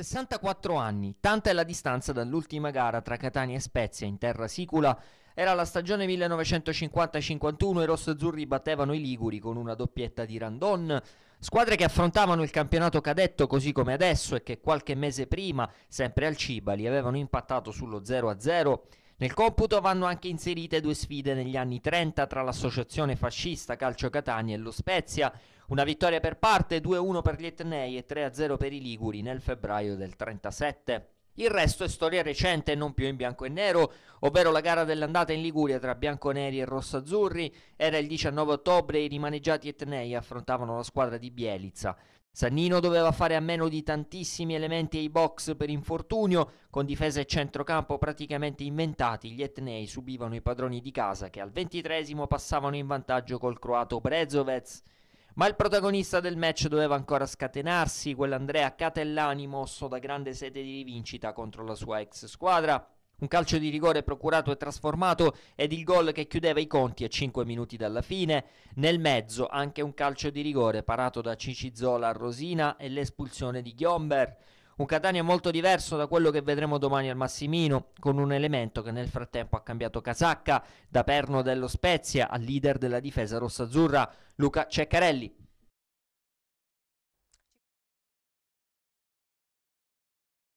64 anni, tanta è la distanza dall'ultima gara tra Catania e Spezia in terra sicula. Era la stagione 1950-51 e i rossoazzurri battevano i Liguri con una doppietta di Randon, squadre che affrontavano il campionato cadetto così come adesso e che qualche mese prima, sempre al Cibali, avevano impattato sullo 0-0. Nel computo vanno anche inserite due sfide negli anni 30 tra l'associazione fascista Calcio Catania e lo Spezia, una vittoria per parte, 2-1 per gli Etnei e 3-0 per i Liguri nel febbraio del 37. Il resto è storia recente e non più in bianco e nero, ovvero la gara dell'andata in Liguria tra bianconeri e rossazzurri. Era il 19 ottobre e i rimaneggiati etnei affrontavano la squadra di Bielizza. Sannino doveva fare a meno di tantissimi elementi ai box per infortunio, con difesa e centrocampo praticamente inventati, gli etnei subivano i padroni di casa che al ventitresimo passavano in vantaggio col croato Brezovec. Ma il protagonista del match doveva ancora scatenarsi, quell'Andrea Catellani mosso da grande sete di rivincita contro la sua ex squadra. Un calcio di rigore procurato e trasformato ed il gol che chiudeva i conti a 5 minuti dalla fine. Nel mezzo anche un calcio di rigore parato da Cicizola a Rosina e l'espulsione di Ghiomber. Un Catania molto diverso da quello che vedremo domani al Massimino, con un elemento che nel frattempo ha cambiato casacca da perno dello Spezia al leader della difesa rossa-azzurra, Luca Ceccarelli.